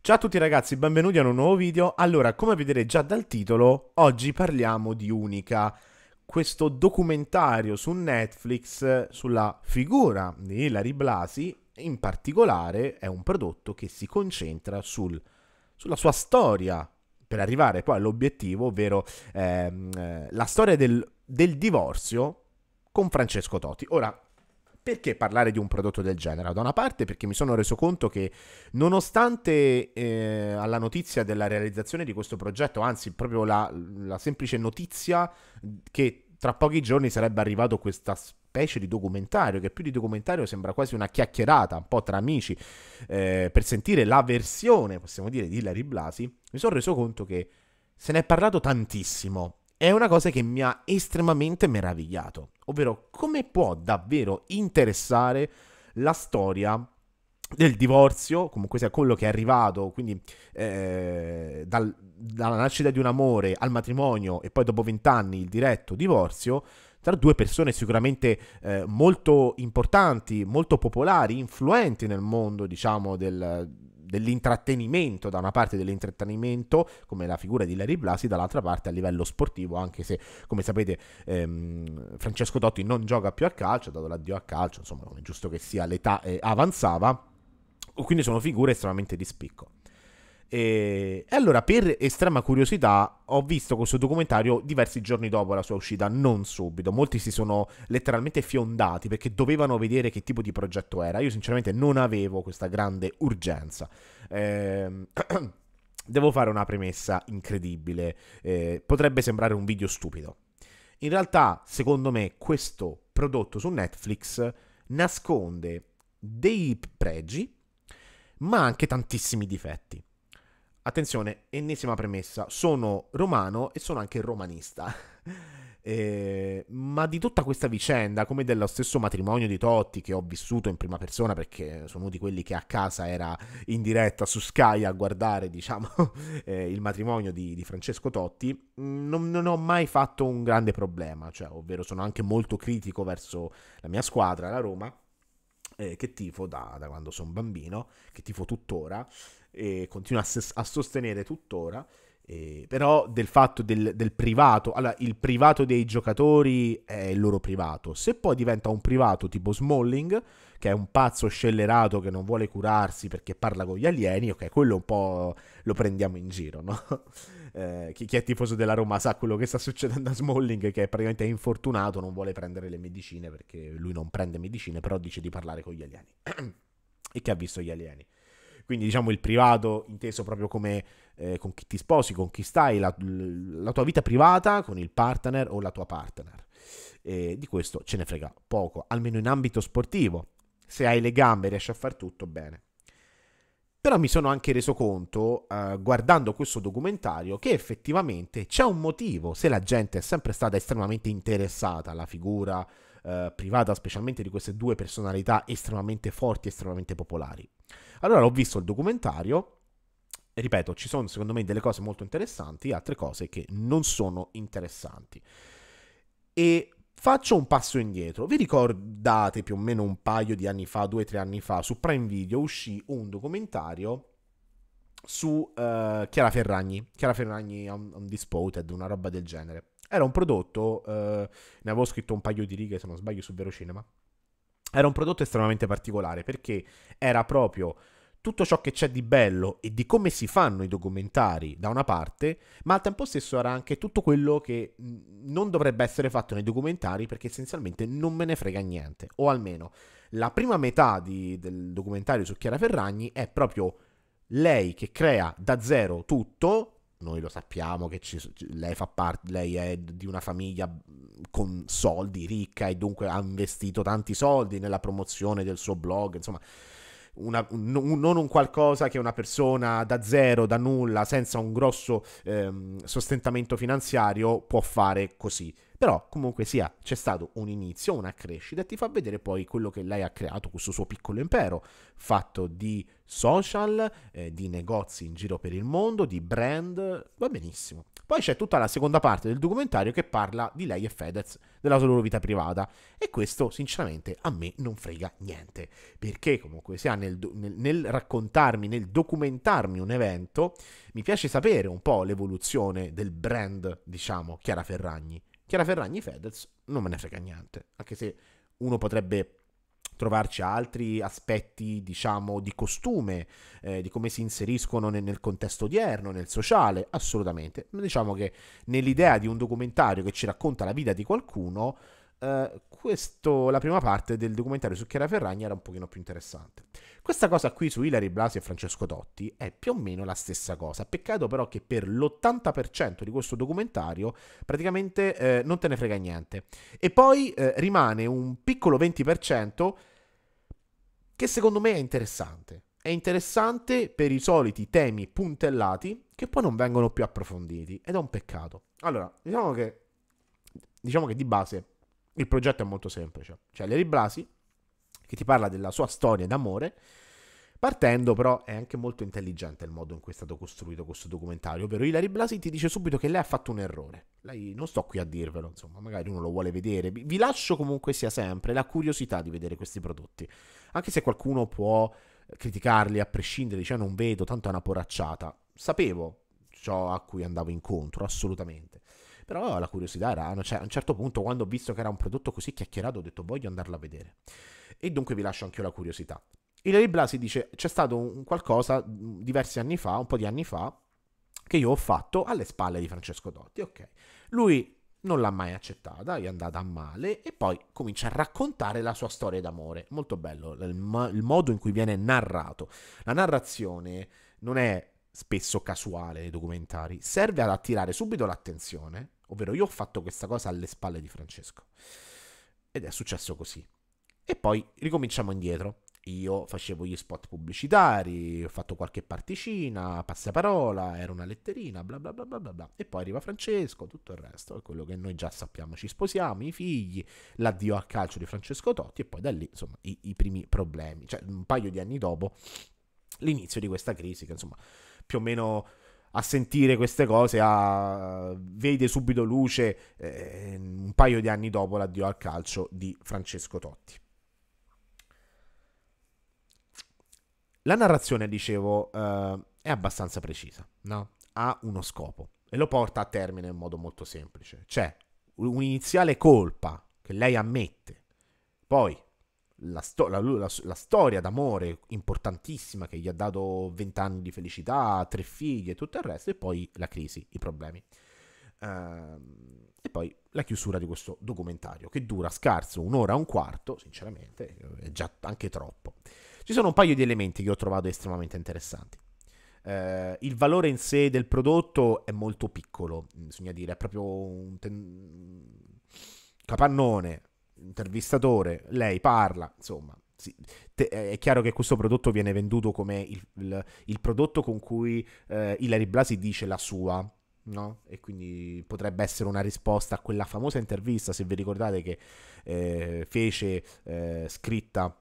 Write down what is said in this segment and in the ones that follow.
Ciao a tutti ragazzi, benvenuti a un nuovo video. Allora, come vedete già dal titolo, oggi parliamo di Unica, questo documentario su Netflix sulla figura di Hilary Blasi, in particolare è un prodotto che si concentra sul, sulla sua storia per arrivare poi all'obiettivo, ovvero ehm, eh, la storia del, del divorzio con Francesco Totti. Ora, perché parlare di un prodotto del genere? Da una parte perché mi sono reso conto che nonostante eh, alla notizia della realizzazione di questo progetto, anzi proprio la, la semplice notizia che tra pochi giorni sarebbe arrivato questa specie di documentario, che più di documentario sembra quasi una chiacchierata, un po' tra amici, eh, per sentire la versione, possiamo dire, di Larry Blasi, mi sono reso conto che se ne è parlato tantissimo, è una cosa che mi ha estremamente meravigliato, ovvero come può davvero interessare la storia del divorzio, comunque sia quello che è arrivato, quindi eh, dal, dalla nascita di un amore al matrimonio e poi dopo vent'anni il diretto divorzio, tra due persone sicuramente eh, molto importanti, molto popolari, influenti nel mondo, diciamo, del, dell'intrattenimento, da una parte dell'intrattenimento come la figura di Larry Blasi, dall'altra parte a livello sportivo, anche se come sapete ehm, Francesco Dotti non gioca più a calcio, ha dato l'addio a calcio, insomma non è giusto che sia, l'età eh, avanzava, quindi sono figure estremamente di spicco. E, e allora, per estrema curiosità, ho visto questo documentario diversi giorni dopo la sua uscita, non subito. Molti si sono letteralmente fiondati perché dovevano vedere che tipo di progetto era. Io, sinceramente, non avevo questa grande urgenza. Ehm. Devo fare una premessa incredibile. Eh, potrebbe sembrare un video stupido. In realtà, secondo me, questo prodotto su Netflix nasconde dei pregi, ma anche tantissimi difetti. Attenzione, ennesima premessa, sono romano e sono anche romanista. Eh, ma di tutta questa vicenda, come dello stesso matrimonio di Totti che ho vissuto in prima persona perché sono uno di quelli che a casa era in diretta su Sky a guardare, diciamo, eh, il matrimonio di, di Francesco Totti, mm, non, non, ho mai fatto un grande problema, cioè, ovvero sono anche molto critico verso la mia squadra, la Roma. Eh, che tifo da, da quando sono bambino, che tifo tuttora, e continua a, s- a sostenere tuttora. Eh, però del fatto del, del, privato, allora il privato dei giocatori è il loro privato, se poi diventa un privato tipo Smalling, che è un pazzo scellerato che non vuole curarsi perché parla con gli alieni, ok, quello un po' lo prendiamo in giro, no? eh, chi, chi, è tifoso della Roma sa quello che sta succedendo a Smalling, che è praticamente infortunato, non vuole prendere le medicine perché lui non prende medicine, però dice di parlare con gli alieni e che ha visto gli alieni. Quindi diciamo il privato inteso proprio come eh, con chi ti sposi, con chi stai, la, la, tua vita privata con il partner o la tua partner. E di questo ce ne frega poco, almeno in ambito sportivo. Se hai le gambe riesci a far tutto bene. Però mi sono anche reso conto, eh, guardando questo documentario, che effettivamente c'è un motivo se la gente è sempre stata estremamente interessata alla figura eh, privata, specialmente di queste due personalità estremamente forti, estremamente popolari. Allora ho visto il documentario. Ripeto, ci sono secondo me delle cose molto interessanti, altre cose che non sono interessanti. E faccio un passo indietro. Vi ricordate più o meno un paio di anni fa, due o tre anni fa, su Prime Video uscì un documentario su uh, Chiara Ferragni, Chiara Ferragni un, un Disputed, una roba del genere. Era un prodotto, uh, ne avevo scritto un paio di righe se non sbaglio su Vero Cinema, era un prodotto estremamente particolare perché era proprio tutto ciò che c'è di bello e di come si fanno i documentari da una parte, ma al tempo stesso era anche tutto quello che mm, non dovrebbe essere fatto nei documentari perché essenzialmente non me ne frega niente, o almeno la prima metà di, del documentario su Chiara Ferragni è proprio lei che crea da zero tutto noi lo sappiamo che ci, lei fa parte, lei è di una famiglia mhmm, con soldi, ricca e dunque ha investito tanti soldi nella promozione del suo blog, insomma, una, un, non un qualcosa che una persona da zero, da nulla, senza un grosso ehm, sostentamento finanziario può fare così. Però comunque sia, c'è stato un inizio, una crescita e ti fa vedere poi quello che lei ha creato, questo suo piccolo impero, fatto di social, eh, di negozi in giro per il mondo, di brand, va benissimo. Poi c'è tutta la seconda parte del documentario che parla di lei e Fedez, della sua loro vita privata. E questo, sinceramente, a me non frega niente. Perché, comunque, sia nel, nel, nel raccontarmi, nel documentarmi un evento, mi piace sapere un po' l'evoluzione del brand, diciamo, Chiara Ferragni. Chiara Ferragni Fedez non me ne frega niente, anche se uno potrebbe trovarci altri aspetti, diciamo, di costume, eh, di come si inseriscono nel, nel, contesto odierno, nel sociale, assolutamente. Ma diciamo che nell'idea di un documentario che ci racconta la vita di qualcuno, eh, questo, la prima parte del documentario su Chiara Ferragna era un pochino più interessante. Questa cosa qui su Ilari Blasi e Francesco Totti è più o meno la stessa cosa. Peccato però che per l'80% di questo documentario praticamente eh, non te ne frega niente. E poi eh, rimane un piccolo 20% che secondo me è interessante. È interessante per i soliti temi puntellati che poi non vengono più approfonditi ed è un peccato. Allora, diciamo che, diciamo che di base il progetto è molto semplice. C'è Larry Blasi che ti parla della sua storia d'amore, partendo però è anche molto intelligente il modo in cui è stato costruito questo documentario, ovvero Hilary Blasi ti dice subito che lei ha fatto un errore. Lei non sto qui a dirvelo, insomma, magari uno lo vuole vedere. Vi lascio comunque sia sempre la curiosità di vedere questi prodotti, anche se qualcuno può criticarli a prescindere, dicendo ah, non vedo, tanto è una poracciata. Sapevo ciò a cui andavo incontro, assolutamente. Però la curiosità era, cioè, a un certo punto quando ho visto che era un prodotto così chiacchierato ho detto voglio andarla a vedere. E dunque vi lascio anche io la curiosità. Hilary Blasi dice c'è stato un qualcosa mm, diversi anni fa, un po' di anni fa, che io ho fatto alle spalle di Francesco Dotti, ok. Lui non l'ha mai accettata, è andata a male e poi comincia a raccontare la sua storia d'amore. Molto bello il, il modo in cui viene narrato. La narrazione non è spesso casuale nei documentari, serve ad attirare subito l'attenzione Ovvero io ho fatto questa cosa alle spalle di Francesco. Ed è successo così. E poi ricominciamo indietro. Io facevo gli spot pubblicitari, ho fatto qualche particina, passaparola, era una letterina, bla bla bla bla bla. E poi arriva Francesco, tutto il resto è quello che noi già sappiamo. Ci sposiamo, i figli, l'addio a calcio di Francesco Totti e poi da lì, insomma, i, i primi problemi. Cioè, un paio di anni dopo, l'inizio di questa crisi che, insomma, più o meno a sentire queste cose, a... vede subito luce eh, un paio di anni dopo l'addio al calcio di Francesco Totti. La narrazione, dicevo, eh, è abbastanza precisa, no? ha uno scopo e lo porta a termine in modo molto semplice. C'è un'iniziale colpa che lei ammette, poi la, sto- la, la, la, storia d'amore importantissima che gli ha dato vent'anni di felicità, tre figlie e tutto il resto, e poi la crisi, i problemi. Uh, e poi la chiusura di questo documentario che dura scarso un'ora e un quarto, sinceramente, eh, è già anche troppo. Ci sono un paio di elementi che ho trovato estremamente interessanti. Uh, il valore in sé del prodotto è molto piccolo, mm, bisogna dire, è proprio un ten- capannone, intervistatore, lei parla, insomma, sì, te, è chiaro che questo prodotto viene venduto come il, il, il prodotto con cui eh, Hilary Blasi dice la sua, no? E quindi potrebbe essere una risposta a quella famosa intervista, se vi ricordate, che eh, fece eh, scritta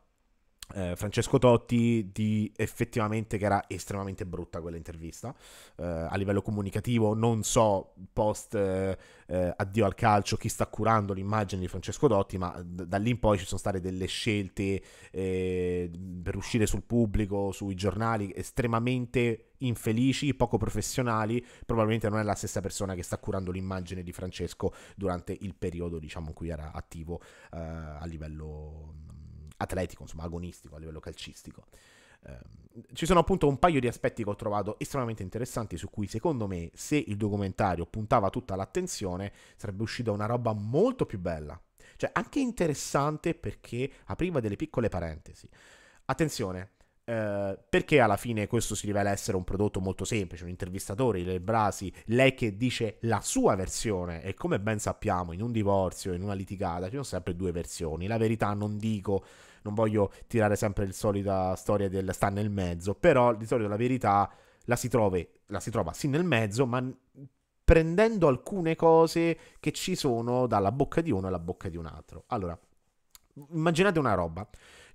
eh, Francesco Totti di effettivamente che era estremamente brutta quella intervista eh, a livello comunicativo non so post eh, eh, addio al calcio chi sta curando l'immagine di Francesco Totti ma d- da lì in poi ci sono state delle scelte eh, per uscire sul pubblico sui giornali estremamente infelici poco professionali probabilmente non è la stessa persona che sta curando l'immagine di Francesco durante il periodo diciamo in cui era attivo eh, a livello atletico, insomma, agonistico a livello calcistico. Ehm, ci sono appunto un paio di aspetti che ho trovato estremamente interessanti su cui secondo me se il documentario puntava tutta l'attenzione sarebbe uscita una roba molto più bella. Cioè anche interessante perché apriva delle piccole parentesi. Attenzione, eh, perché alla fine questo si rivela essere un prodotto molto semplice, un intervistatore, Le Brasi, lei che dice la sua versione e come ben sappiamo in un divorzio, in una litigata, ci sono sempre due versioni, la verità non dico, non voglio tirare sempre la solita storia del sta nel mezzo, però di solito la verità la si, trove, la si trova sì nel mezzo, ma prendendo alcune cose che ci sono dalla bocca di uno alla bocca di un altro. Allora, immaginate una roba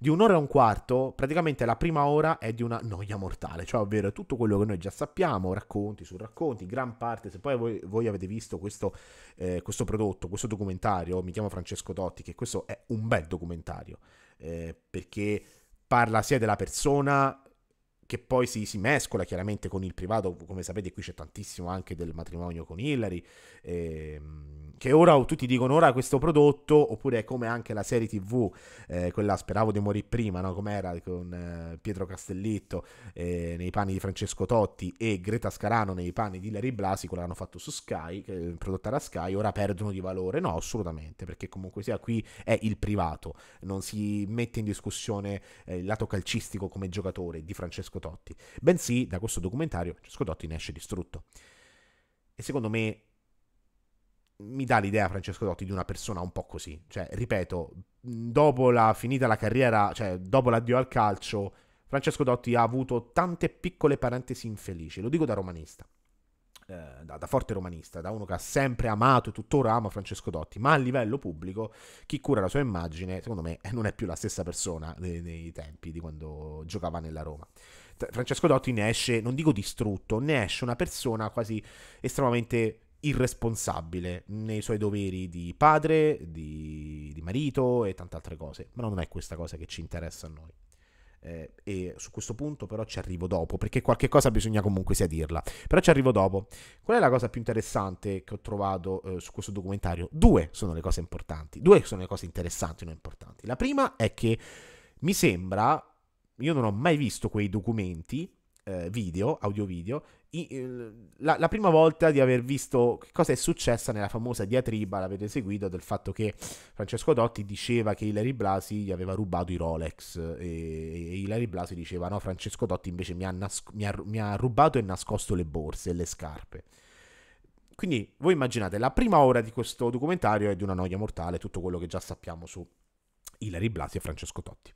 di un'ora e un quarto, praticamente la prima ora è di una noia mortale, cioè ovvero tutto quello che noi già sappiamo, racconti su racconti, gran parte, se poi voi, voi avete visto questo, eh, questo, prodotto, questo documentario, mi chiamo Francesco Totti, che questo è un bel documentario, eh, perché parla sia della persona che poi si, si, mescola chiaramente con il privato, come sapete qui c'è tantissimo anche del matrimonio con Hillary. Ehm, che ora tutti dicono ora questo prodotto, oppure è come anche la serie TV, eh, quella speravo di morire prima, no? Com'era con eh, Pietro Castellitto eh, nei panni di Francesco Totti e Greta Scarano nei panni di Larry Blasi, quella hanno fatto su Sky, prodotta da Sky, ora perdono di valore? No, assolutamente, perché comunque sia qui è il privato, non si mette in discussione eh, il lato calcistico come giocatore di Francesco Totti, bensì da questo documentario Francesco Totti ne esce distrutto. E secondo me mi dà l'idea Francesco Dotti di una persona un po' così. Cioè, ripeto, dopo la finita la carriera, cioè dopo l'addio al calcio, Francesco Dotti ha avuto tante piccole parentesi infelici. Lo dico da romanista. Eh, da, da, forte romanista, da uno che ha sempre amato e tuttora ama Francesco Dotti, ma a livello pubblico chi cura la sua immagine, secondo me, eh, non è più la stessa persona nei, dei tempi di quando giocava nella Roma. Francesco Dotti ne esce, non dico distrutto, ne esce una persona quasi estremamente irresponsabile nei suoi doveri di padre, di, di marito e tante altre cose, ma non è questa cosa che ci interessa a noi. Eh, e su questo punto però ci arrivo dopo, perché qualche cosa bisogna comunque sia dirla. Però ci arrivo dopo. Qual è la cosa più interessante che ho trovato eh, su questo documentario? Due sono le cose importanti, due sono le cose interessanti, non importanti. La prima è che mi sembra, io non ho mai visto quei documenti eh, video, audio video, la, la, prima volta di aver visto che cosa è successa nella famosa diatriba, l'avete seguito, del fatto che Francesco Dotti diceva che Ilari Blasi gli aveva rubato i Rolex e, e Ilari Blasi diceva no, Francesco Dotti invece mi ha, nas- mi, ha, mi ha rubato e nascosto le borse e le scarpe. Quindi voi immaginate, la prima ora di questo documentario è di una noia mortale, tutto quello che già sappiamo su Ilari Blasi e Francesco Dotti.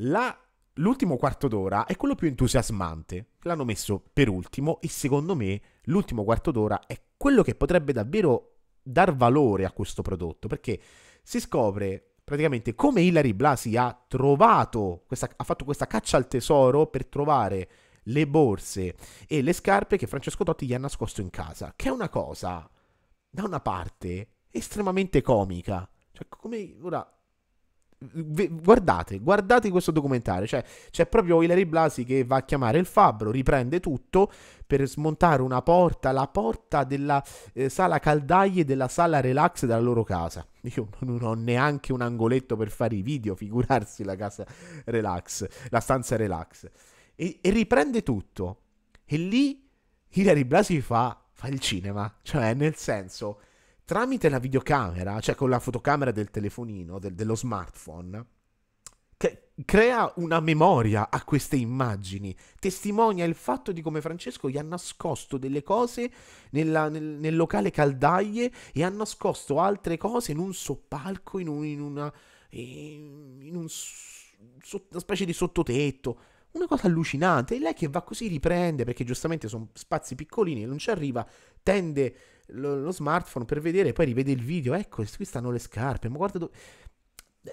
La l'ultimo quarto d'ora è quello più entusiasmante. L'hanno messo per ultimo e secondo me l'ultimo quarto d'ora è quello che potrebbe davvero dar valore a questo prodotto perché si scopre praticamente come Hilary Blasi ha trovato, questa, ha fatto questa caccia al tesoro per trovare le borse e le scarpe che Francesco Totti gli ha nascosto in casa, che è una cosa, da una parte, estremamente comica. Cioè, come, ora, Guardate, guardate questo documentario. Cioè, c'è proprio Hilary Blasi che va a chiamare il fabbro, riprende tutto per smontare una porta, la porta della eh, sala caldaie della sala relax della loro casa. Io non ho neanche un angoletto per fare i video, figurarsi la casa relax, la stanza relax. E, e riprende tutto. E lì Hilary Blasi fa, fa il cinema. Cioè, nel senso, tramite la videocamera, cioè con la fotocamera del telefonino, del, dello smartphone, che crea una memoria a queste immagini, testimonia il fatto di come Francesco gli ha nascosto delle cose nella, nel, nel, locale caldaie e ha nascosto altre cose in un soppalco, in, un, in una, eh, in un, so, una specie di sottotetto. Una cosa allucinante, e lei che va così riprende perché giustamente sono spazi piccolini e non ci arriva, tende lo, lo smartphone per vedere, poi rivede il video, ecco, qui stanno le scarpe, ma guarda dove...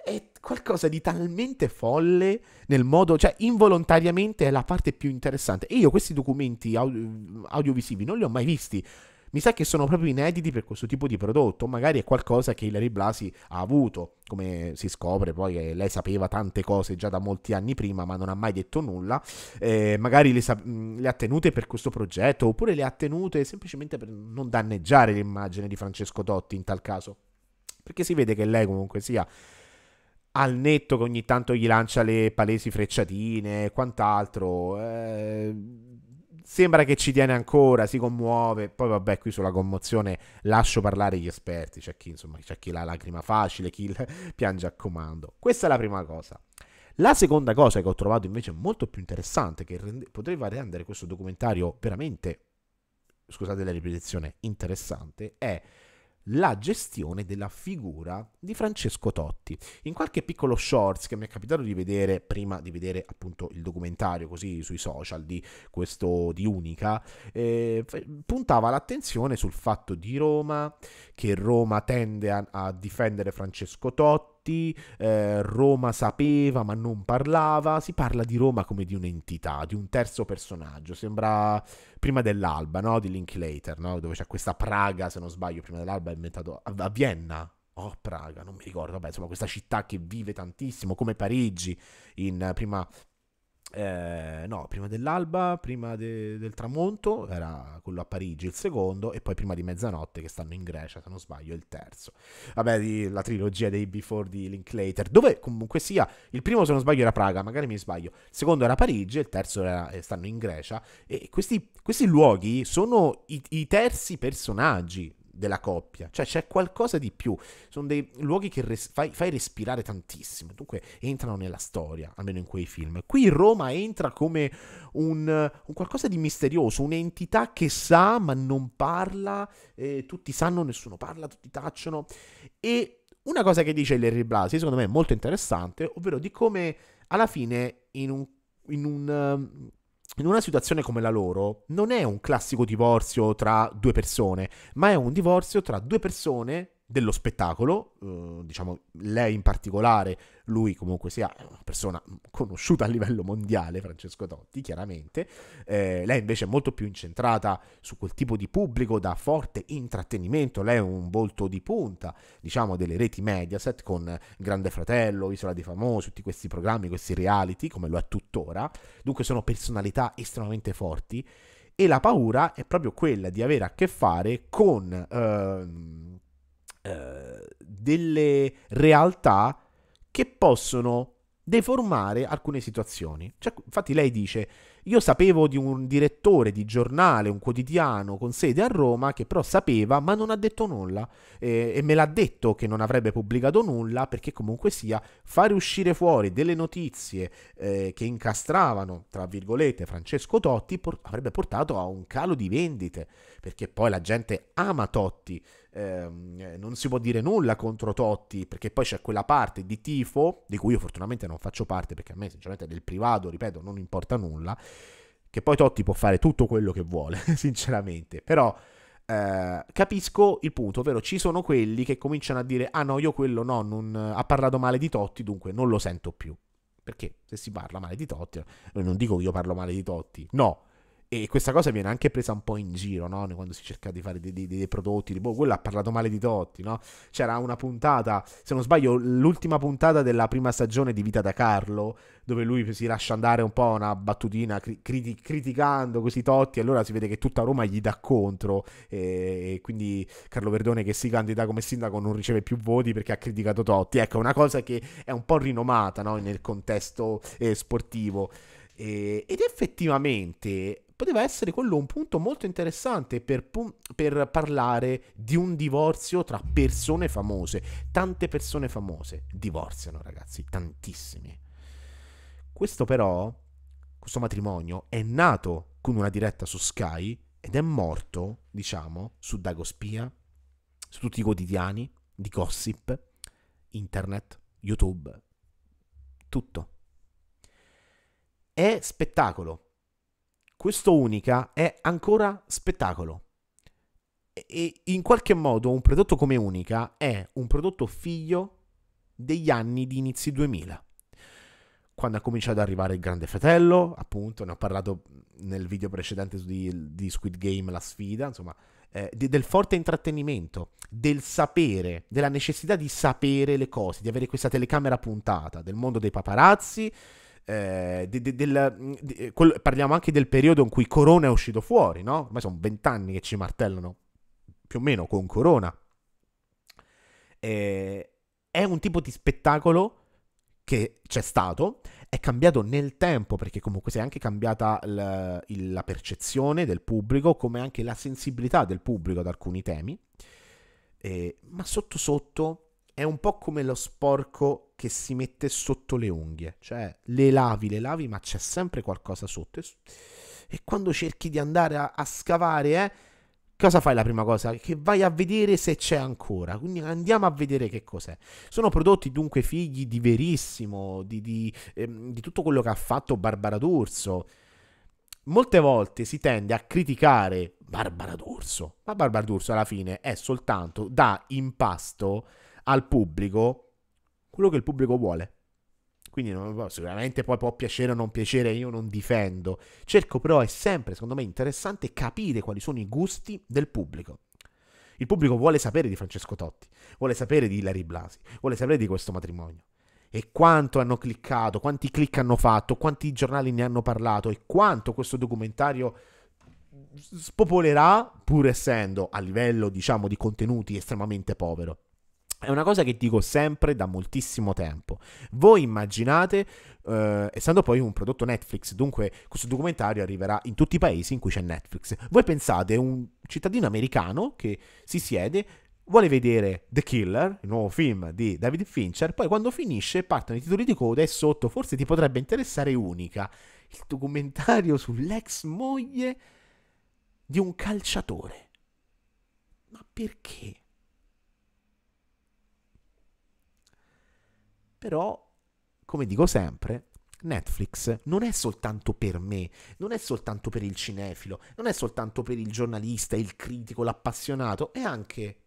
È qualcosa di talmente folle nel modo, cioè involontariamente è la parte più interessante. E io questi documenti audio, audiovisivi non li ho mai visti. Mi sa che sono proprio inediti per questo tipo di prodotto, magari è qualcosa che Hilary Blasi ha avuto, come si scopre poi che lei sapeva tante cose già da molti anni prima, ma non ha mai detto nulla, eh, magari le, sa- mm, le, ha tenute per questo progetto, oppure le ha tenute semplicemente per non danneggiare l'immagine di Francesco Totti in tal caso, perché si vede che lei comunque sia al netto che ogni tanto gli lancia le palesi frecciatine e quant'altro. Eh, sembra che ci tiene ancora, si commuove. Poi vabbè, qui sulla commozione lascio parlare gli esperti, c'è chi, insomma, c'è chi la lacrima facile, chi piange a comando. Questa è la prima cosa. La seconda cosa che ho trovato invece molto più interessante, che rende, poteva rendere questo documentario veramente, scusate la ripetizione, interessante, è la gestione della figura di Francesco Totti. In qualche piccolo shorts che mi è capitato di vedere prima di vedere appunto il documentario così sui social di questo di Unica, eh, puntava l'attenzione sul fatto di Roma, che Roma tende a, a difendere Francesco Totti Andreotti, eh, Roma sapeva ma non parlava, si parla di Roma come di un'entità, di un terzo personaggio, sembra prima dell'alba, no? di Linklater, no? dove c'è questa Praga, se non sbaglio, prima dell'alba è inventato a, a Vienna, oh Praga, non mi ricordo, vabbè, insomma questa città che vive tantissimo, come Parigi in prima eh, no, prima dell'alba, prima de, del tramonto, era quello a Parigi il secondo, e poi prima di mezzanotte che stanno in Grecia, se non sbaglio, il terzo. Vabbè, di, la trilogia dei Before di Linklater, dove comunque sia, il primo se non sbaglio era Praga, magari mi sbaglio, il secondo era Parigi, il terzo era, eh, stanno in Grecia, e questi, questi luoghi sono i, i terzi personaggi della coppia, cioè c'è qualcosa di più, sono dei luoghi che res- fai, fai, respirare tantissimo, dunque entrano nella storia, almeno in quei film. Qui Roma entra come un, un qualcosa di misterioso, un'entità che sa ma non parla, eh, tutti sanno, nessuno parla, tutti tacciono e una cosa che dice Larry Blasi secondo me è molto interessante, ovvero di come alla fine in un... In un in una situazione come la loro non è un classico divorzio tra due persone, ma è un divorzio tra due persone dello spettacolo, eh, diciamo lei in particolare, lui comunque sia una persona conosciuta a livello mondiale, Francesco Totti chiaramente, eh, lei invece è molto più incentrata su quel tipo di pubblico da forte intrattenimento, lei è un volto di punta, diciamo delle reti Mediaset con Grande Fratello, Isola dei Famosi, tutti questi programmi, questi reality, come lo è tuttora, dunque sono personalità estremamente forti e la paura è proprio quella di avere a che fare con... Ehm, eh, delle realtà che possono deformare alcune situazioni. Cioè, infatti lei dice io sapevo di un direttore di giornale, un quotidiano con sede a Roma, che però sapeva ma non ha detto nulla eh, e me l'ha detto che non avrebbe pubblicato nulla perché comunque sia fare uscire fuori delle notizie eh, che incastravano, tra virgolette, Francesco Totti por- avrebbe portato a un calo di vendite perché poi la gente ama Totti. Ehm, eh, non si può dire nulla contro Totti perché poi c'è quella parte di tifo di cui io fortunatamente non faccio parte perché a me sinceramente del privato ripeto non importa nulla che poi Totti può fare tutto quello che vuole, sinceramente. Però eh, capisco il punto, ovvero ci sono quelli che cominciano a dire ah no, io quello no, non, ha parlato male di Totti, dunque non lo sento più. Perché se si parla male di Totti, eh, non dico che io parlo male di Totti, no, e questa cosa viene anche presa un po' in giro, no? Quando si cerca di fare dei, dei, dei prodotti, tipo, boh, quello ha parlato male di Totti, no? C'era una puntata, se non sbaglio, l'ultima puntata della prima stagione di Vita da Carlo, dove lui si lascia andare un po' una battutina cri- criticando così Totti, allora si vede che tutta Roma gli dà contro, e, e quindi Carlo Verdone che si candida come sindaco non riceve più voti perché ha criticato Totti. Ecco, una cosa che è un po' rinomata, no? Nel contesto eh, sportivo. ed effettivamente poteva essere quello un punto molto interessante per, per parlare di un divorzio tra persone famose. Tante persone famose divorziano, ragazzi, tantissime. Questo però, questo matrimonio, è nato con una diretta su Sky ed è morto, diciamo, su Dagospia, su tutti i quotidiani di gossip, internet, YouTube, tutto. È spettacolo, questo Unica è ancora spettacolo. E in qualche modo un prodotto come Unica è un prodotto figlio degli anni di inizi 2000. Quando ha cominciato ad arrivare il Grande Fratello, appunto, ne ho parlato nel video precedente di, di Squid Game, la sfida, insomma, eh, de, del forte intrattenimento, del sapere, della necessità di sapere le cose, di avere questa telecamera puntata, del mondo dei paparazzi, eh, de, de, del, mm, de, eh, parliamo anche del periodo in cui Corona è uscito fuori, no? Ormai sono vent'anni che ci martellano più o meno con Corona. Eh, è un tipo di spettacolo che c'è stato, è cambiato nel tempo perché comunque si è anche cambiata la, la percezione del pubblico, come anche la sensibilità del pubblico ad alcuni temi. Eh, ma sotto sotto è un po' come lo sporco che si mette sotto le unghie, cioè le lavi, le lavi, ma c'è sempre qualcosa sotto. E, quando cerchi di andare a, a scavare, eh, cosa fai la prima cosa? Che vai a vedere se c'è ancora. Quindi andiamo a vedere che cos'è. Sono prodotti dunque figli di Verissimo, di, di, ehm, di tutto quello che ha fatto Barbara D'Urso. Molte volte si tende a criticare Barbara D'Urso, ma Barbara D'Urso alla fine è soltanto da impasto al pubblico quello che il pubblico vuole. Quindi sicuramente poi può piacere o non piacere, io non difendo. Cerco però, è sempre secondo me interessante capire quali sono i gusti del pubblico. Il pubblico vuole sapere di Francesco Totti, vuole sapere di Larry Blasi, vuole sapere di questo matrimonio. E quanto hanno cliccato, quanti click hanno fatto, quanti giornali ne hanno parlato e quanto questo documentario spopolerà, pur essendo a livello, diciamo, di contenuti estremamente povero. È una cosa che dico sempre da moltissimo tempo. Voi immaginate, eh, essendo poi un prodotto Netflix, dunque questo documentario arriverà in tutti i paesi in cui c'è Netflix. Voi pensate un cittadino americano che si siede, vuole vedere The Killer, il nuovo film di David Fincher, poi quando finisce partono i titoli di coda e sotto forse ti potrebbe interessare unica, il documentario sull'ex moglie di un calciatore. Ma perché? Però, come dico sempre, Netflix non è soltanto per me, non è soltanto per il cinefilo, non è soltanto per il giornalista, il critico, l'appassionato, è anche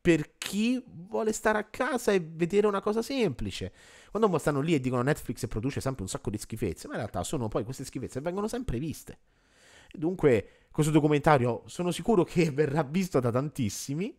per chi vuole stare a casa e vedere una cosa semplice. Quando stanno lì e dicono Netflix produce sempre un sacco di schifezze, ma in realtà sono poi queste schifezze e vengono sempre viste. E dunque, questo documentario sono sicuro che verrà visto da tantissimi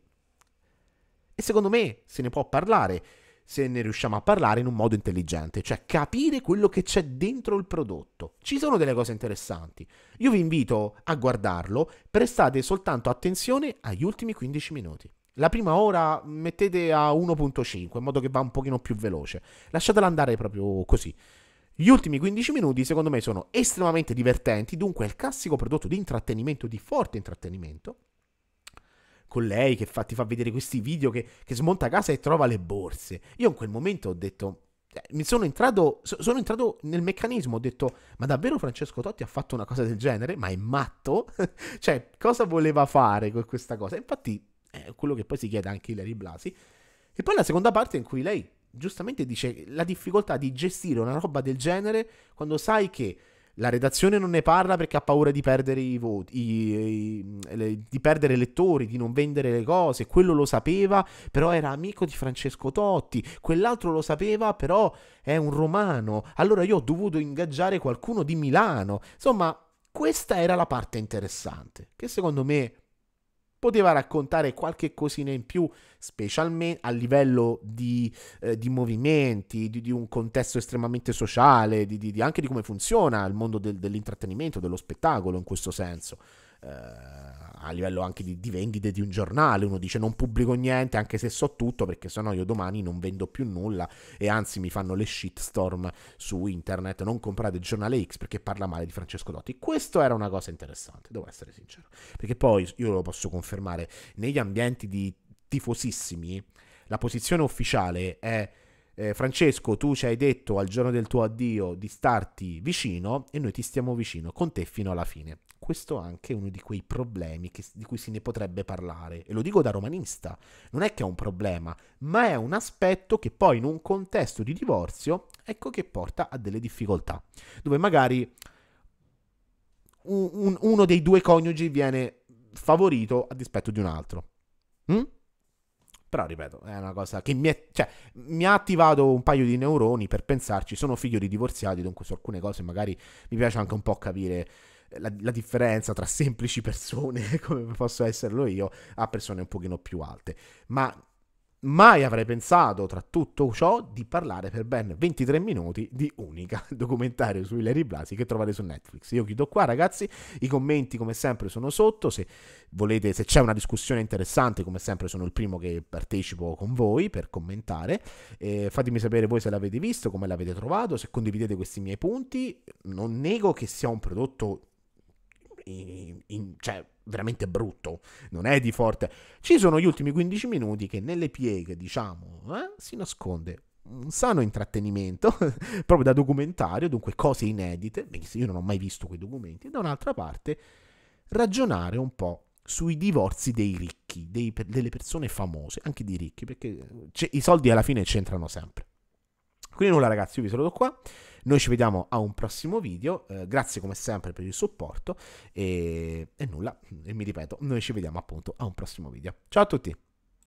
e secondo me se ne può parlare se ne riusciamo a parlare in un modo intelligente, cioè capire quello che c'è dentro il prodotto. Ci sono delle cose interessanti. Io vi invito a guardarlo, prestate soltanto attenzione agli ultimi 15 minuti. La prima ora mettete a 1.5 in modo che va un pochino più veloce. Lasciatela andare proprio così. Gli ultimi 15 minuti secondo me sono estremamente divertenti, dunque è il classico prodotto di intrattenimento, di forte intrattenimento, con lei che fa, ti fa vedere questi video che, che smonta casa e trova le borse. Io in quel momento ho detto, cioè, mi sono entrato, sono entrato nel meccanismo, ho detto, ma davvero Francesco Totti ha fatto una cosa del genere? Ma è matto? cioè, cosa voleva fare con questa cosa? Infatti, è quello che poi si chiede anche Hilary Blasi. E poi la seconda parte in cui lei giustamente dice la difficoltà di gestire una roba del genere quando sai che la redazione non ne parla perché ha paura di perdere i voti, i, i, le, di perdere lettori, di non vendere le cose. Quello lo sapeva, però era amico di Francesco Totti. Quell'altro lo sapeva, però è un romano. Allora io ho dovuto ingaggiare qualcuno di Milano. Insomma, questa era la parte interessante, che secondo me poteva raccontare qualche cosina in più, specialmente a livello di, eh, di movimenti, di, di, un contesto estremamente sociale, di, anche di come funziona il mondo del, dell'intrattenimento, dello spettacolo in questo senso eh, a livello anche di, di, vendite di un giornale, uno dice non pubblico niente anche se so tutto perché sennò io domani non vendo più nulla e anzi mi fanno le shitstorm su internet, non comprate il giornale X perché parla male di Francesco Dotti. Questo era una cosa interessante, devo essere sincero, perché poi io lo posso confermare, negli ambienti di tifosissimi la posizione ufficiale è... Eh, Francesco, tu ci hai detto al giorno del tuo addio di starti vicino e noi ti stiamo vicino con te fino alla fine questo anche è uno di quei problemi che, di cui si ne potrebbe parlare. E lo dico da romanista, non è che è un problema, ma è un aspetto che poi in un contesto di divorzio, ecco che porta a delle difficoltà, dove magari un, un, uno dei due coniugi viene favorito a dispetto di un altro. Mm? Però, ripeto, è una cosa che mi, è, cioè, mi, ha attivato un paio di neuroni per pensarci. Sono figlio di divorziati, dunque su alcune cose magari mi piace anche un po' capire la, la, differenza tra semplici persone, come posso esserlo io, a persone un pochino più alte. Ma mai avrei pensato, tra tutto ciò, di parlare per ben 23 minuti di unica documentario su Larry Blasi che trovate su Netflix. Io chiudo qua, ragazzi. I commenti, come sempre, sono sotto. Se volete, se c'è una discussione interessante, come sempre, sono il primo che partecipo con voi per commentare. Eh, fatemi sapere voi se l'avete visto, come l'avete trovato, se condividete questi miei punti. Non nego che sia un prodotto in, in, cioè, veramente brutto, non è di forte. Ci sono gli ultimi 15 minuti che nelle pieghe, diciamo, eh, si nasconde un sano intrattenimento, proprio da documentario, dunque cose inedite, io non ho mai visto quei documenti, e da un'altra parte ragionare un po' sui divorzi dei ricchi, dei, delle persone famose, anche di ricchi, perché eh, cioè, i soldi alla fine c'entrano sempre. Quindi nulla ragazzi, io vi saluto qua. Noi ci vediamo a un prossimo video, eh, grazie come sempre per il supporto e, e nulla, e mi ripeto, noi ci vediamo appunto a un prossimo video. Ciao a tutti!